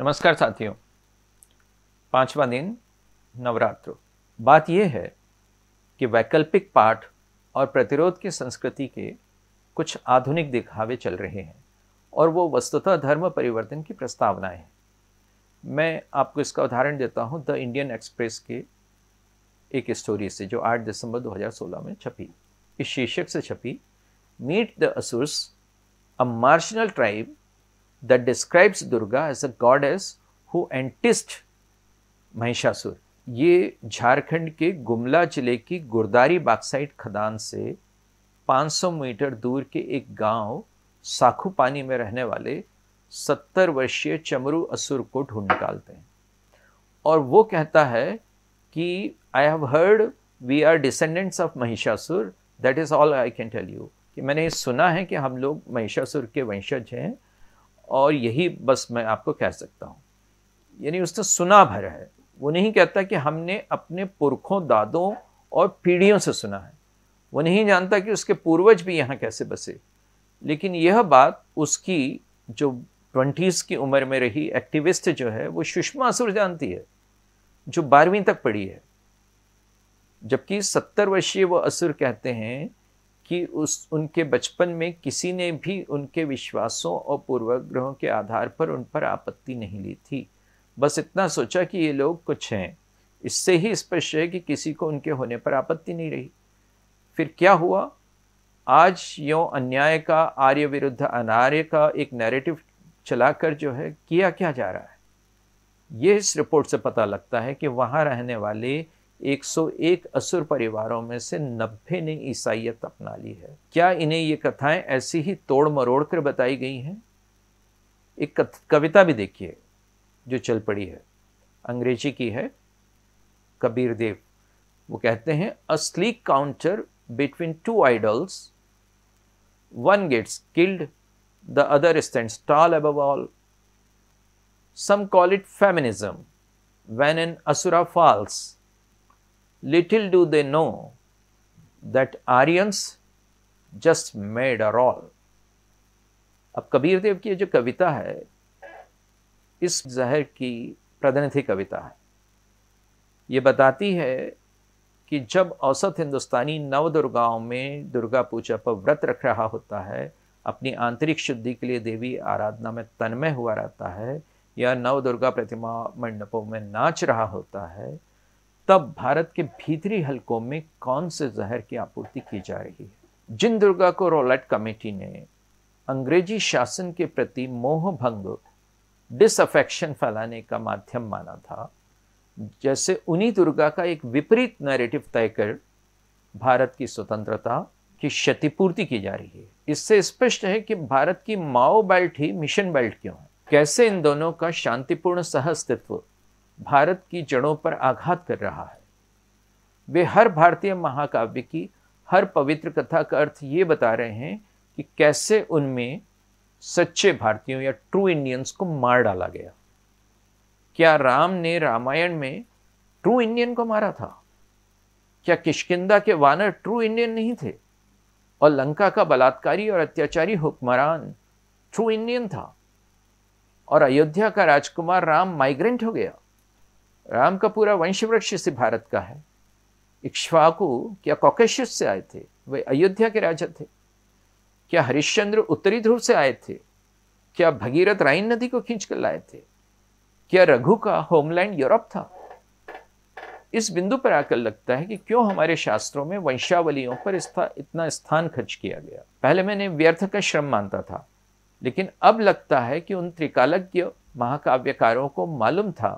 नमस्कार साथियों पांचवा दिन नवरात्र बात यह है कि वैकल्पिक पाठ और प्रतिरोध की संस्कृति के कुछ आधुनिक दिखावे चल रहे हैं और वो वस्तुतः धर्म परिवर्तन की प्रस्तावनाएं हैं मैं आपको इसका उदाहरण देता हूँ द इंडियन एक्सप्रेस के एक स्टोरी से जो 8 दिसंबर 2016 में छपी इस शीर्षक से छपी meet the Asurs a martial tribe that describes Durga as a goddess who enticed Mahishasur ये झारखंड के गुमला जिले की गुरदारी बाक्साइट खदान से 500 मीटर दूर के एक गांव साखू पानी में रहने वाले 70 वर्षीय चमरू असुर को ढूंढ निकालते हैं और वो कहता है कि I have heard we are descendants of Mahishasur that is all I can tell you कि मैंने सुना है कि हम लोग महिषासुर के वंशज हैं और यही बस मैं आपको कह सकता हूँ यानी उसने सुना भर है वो नहीं कहता कि हमने अपने पुरखों दादों और पीढ़ियों से सुना है वो नहीं जानता कि उसके पूर्वज भी यहाँ कैसे बसे लेकिन यह बात उसकी जो ट्वेंटीज़ की उम्र में रही एक्टिविस्ट जो है वो सुषमा असुर जानती है जो बारहवीं तक पढ़ी है जबकि सत्तर वर्षीय वो असुर कहते हैं कि उस उनके बचपन में किसी ने भी उनके विश्वासों और पूर्वाग्रहों के आधार पर उन पर आपत्ति नहीं ली थी बस इतना सोचा कि ये लोग कुछ हैं इससे ही स्पष्ट है कि किसी को उनके होने पर आपत्ति नहीं रही फिर क्या हुआ आज यो अन्याय का आर्य विरुद्ध अनार्य का एक नैरेटिव चलाकर जो है किया क्या जा रहा है ये इस रिपोर्ट से पता लगता है कि वहाँ रहने वाले 101 असुर परिवारों में से 90 ने ईसाइत अपना ली है क्या इन्हें ये कथाएं ऐसी ही तोड़ मरोड़ कर बताई गई हैं एक कविता भी देखिए जो चल पड़ी है अंग्रेजी की है कबीर देव वो कहते हैं असली counter between two idols one gets killed the other stand tall अब all some call it feminism when an asura falls Little do they know that Aryans just made a roll. अब कबीर देव की जो कविता है इस जहर की प्रतिनिधि कविता है ये बताती है कि जब औसत हिंदुस्तानी नव दुर्गाओं में दुर्गा पूजा पर व्रत रख रहा होता है अपनी आंतरिक शुद्धि के लिए देवी आराधना में तन्मय हुआ रहता है या नव दुर्गा प्रतिमा मंडपों में नाच रहा होता है तब भारत के भीतरी हलकों में कौन से जहर की आपूर्ति की जा रही है जिन दुर्गा को रोलेट कमेटी ने अंग्रेजी शासन के प्रति मोह भंग डिसअफेक्शन फैलाने का माध्यम माना था जैसे उन्हीं दुर्गा का एक विपरीत नैरेटिव तय कर भारत की स्वतंत्रता की क्षतिपूर्ति की जा रही है इससे स्पष्ट है कि भारत की माओ बेल्ट ही मिशन बेल्ट क्यों है कैसे इन दोनों का शांतिपूर्ण सह अस्तित्व भारत की जड़ों पर आघात कर रहा है वे हर भारतीय महाकाव्य की हर पवित्र कथा का अर्थ ये बता रहे हैं कि कैसे उनमें सच्चे भारतीयों या ट्रू इंडियंस को मार डाला गया क्या राम ने रामायण में ट्रू इंडियन को मारा था क्या किशकिंदा के वानर ट्रू इंडियन नहीं थे और लंका का बलात्कारी और अत्याचारी हुक्मरान ट्रू इंडियन था और अयोध्या का राजकुमार राम माइग्रेंट हो गया राम का पूरा वंशवृक्ष से भारत का है इक्ष्वाकु क्या कॉकेशियस से आए थे वे अयोध्या के राजा थे क्या हरिश्चंद्र उत्तरी ध्रुव से आए थे क्या भगीरथ राइन नदी को खींच कर लाए थे क्या रघु का होमलैंड यूरोप था इस बिंदु पर आकर लगता है कि क्यों हमारे शास्त्रों में वंशावलियों पर इसका इतना स्थान खर्च किया गया पहले मैंने व्यर्थ का श्रम मानता था लेकिन अब लगता है कि उन त्रिकालज्ञ महाकाव्यकारों को मालूम था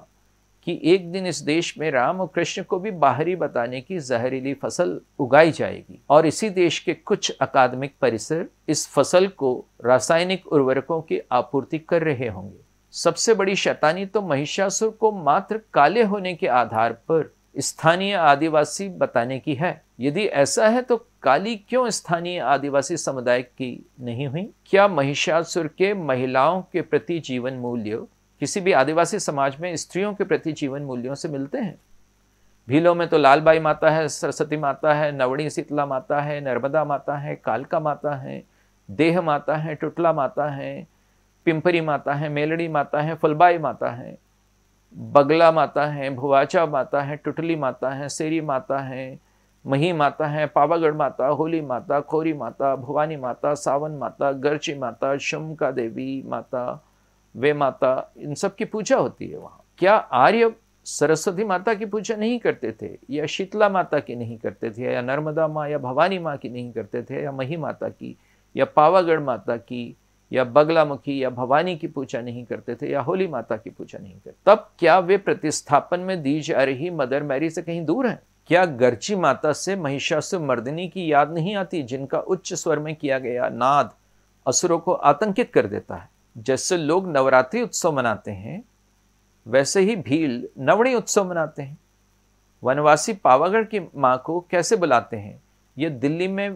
कि एक दिन इस देश में राम और कृष्ण को भी बाहरी बताने की जहरीली फसल उगाई जाएगी और इसी देश के कुछ अकादमिक परिसर इस फसल को रासायनिक उर्वरकों की आपूर्ति कर रहे होंगे सबसे बड़ी शैतानी तो महिषासुर को मात्र काले होने के आधार पर स्थानीय आदिवासी बताने की है यदि ऐसा है तो काली क्यों स्थानीय आदिवासी समुदाय की नहीं हुई क्या महिषासुर के महिलाओं के प्रति जीवन मूल्य किसी भी आदिवासी समाज में स्त्रियों के प्रति जीवन मूल्यों से मिलते हैं भीलों में तो लालबाई माता है सरस्वती माता है नवड़ी शीतला माता है नर्मदा माता है कालका माता है देह माता है टुटला माता है पिंपरी माता है मेलड़ी माता है फुलबाई माता है बगला माता है भुवाचा माता है टुटली माता है सेरी माता है मही माता है पावागढ़ माता होली माता खोरी माता भुवानी माता सावन माता गर्ची माता शुमका देवी माता वे माता इन सब की पूजा होती है वहाँ क्या आर्य सरस्वती माता की पूजा नहीं करते थे या शीतला माता की नहीं करते थे या नर्मदा माँ या भवानी माँ की नहीं करते थे या मही माता की या पावागढ़ माता की या बगलामुखी या भवानी की पूजा नहीं करते थे या होली माता की पूजा नहीं करते तब क्या वे प्रतिस्थापन में दी जा रही मदर मैरी से कहीं दूर हैं क्या गर्ची माता से महिषासुर मर्दिनी की याद नहीं आती जिनका उच्च स्वर में किया गया नाद असुरों को आतंकित कर देता है जैसे लोग नवरात्रि उत्सव मनाते हैं वैसे ही भील नवणी उत्सव मनाते हैं वनवासी पावागढ़ की माँ को कैसे बुलाते हैं ये दिल्ली में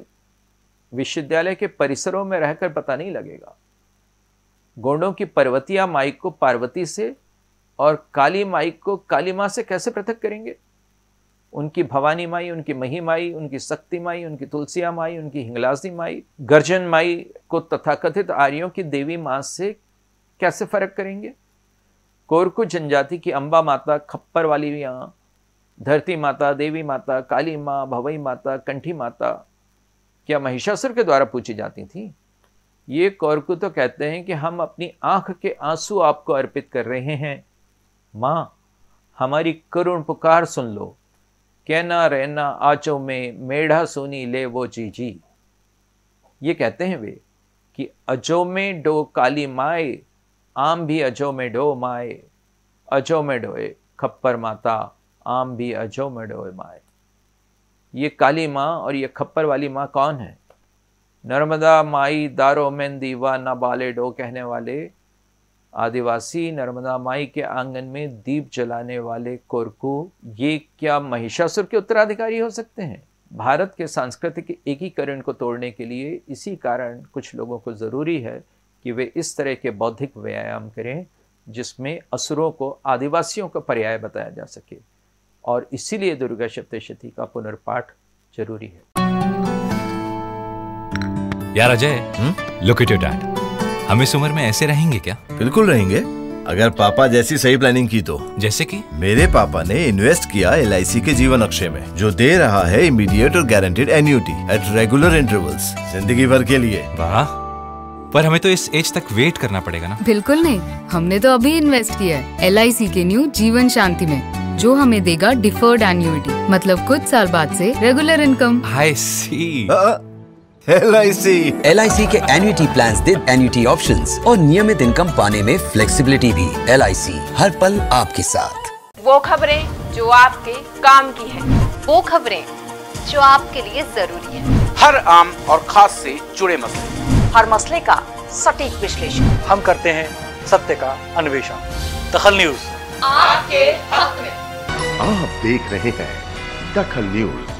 विश्वविद्यालय के परिसरों में रहकर पता नहीं लगेगा गोंडों की पर्वतिया माई को पार्वती से और काली माई को काली माँ से कैसे पृथक करेंगे उनकी भवानी माई उनकी मही माई उनकी शक्ति माई उनकी तुलसिया माई उनकी हिंगलाजी माई गर्जन माई को तथाकथित आर्यों की देवी माँ से कैसे फर्क करेंगे कोरकु जनजाति की अंबा माता खप्पर वाली यहाँ धरती माता देवी माता काली माँ भवई माता कंठी माता क्या महिषासुर के द्वारा पूछी जाती थी ये कौरकु तो कहते हैं कि हम अपनी आंख के आंसू आपको अर्पित कर रहे हैं माँ हमारी करुण पुकार सुन लो कहना रहना आचो में मेढ़ा सुनी ले वो जी जी ये कहते हैं वे कि अजो में डो काली माए आम भी अजो में डो माए अजो में डोए खप्पर माता आम भी अजो में डोए माए ये काली माँ और ये खप्पर वाली माँ कौन है नर्मदा माई दारो मेहंदी व बाले डो कहने वाले आदिवासी नर्मदा माई के आंगन में दीप जलाने वाले कोरकू ये क्या महिषासुर के उत्तराधिकारी हो सकते हैं भारत के सांस्कृतिक एकीकरण को तोड़ने के लिए इसी कारण कुछ लोगों को ज़रूरी है कि वे इस तरह के बौद्धिक व्यायाम करें जिसमें असुरों को आदिवासियों का पर्याय बताया जा सके और इसीलिए दुर्गा सप्तशती का पुनर्पाठ जरूरी है यार Ajay look at your dad हम इस उम्र में ऐसे रहेंगे क्या बिल्कुल रहेंगे अगर पापा जैसी सही प्लानिंग की तो जैसे कि मेरे पापा ने इन्वेस्ट किया एल के जीवन अक्षय में जो दे रहा है इमीडिएट और guaranteed annuity at regular intervals जिंदगी भर के लिए वाह पर हमें तो इस एज तक वेट करना पड़ेगा ना बिल्कुल नहीं हमने तो अभी इन्वेस्ट किया है एल के न्यू जीवन शांति में जो हमें देगा डिफर्ड एन्यूटी मतलब कुछ साल बाद से regular income I C L I C L I C के एन्यूटी प्लान दे एन्यूटी ऑप्शन और नियमित इनकम पाने में फ्लेक्सीबिलिटी भी एल आई सी हर पल आपके साथ वो खबरें जो आपके काम की है वो खबरें जो आपके लिए जरूरी है हर आम और खास से जुड़े मसले हर मसले का सटीक विश्लेषण हम करते हैं सत्य का अन्वेषण दखल न्यूज आपके हक में आप देख रहे हैं दखल न्यूज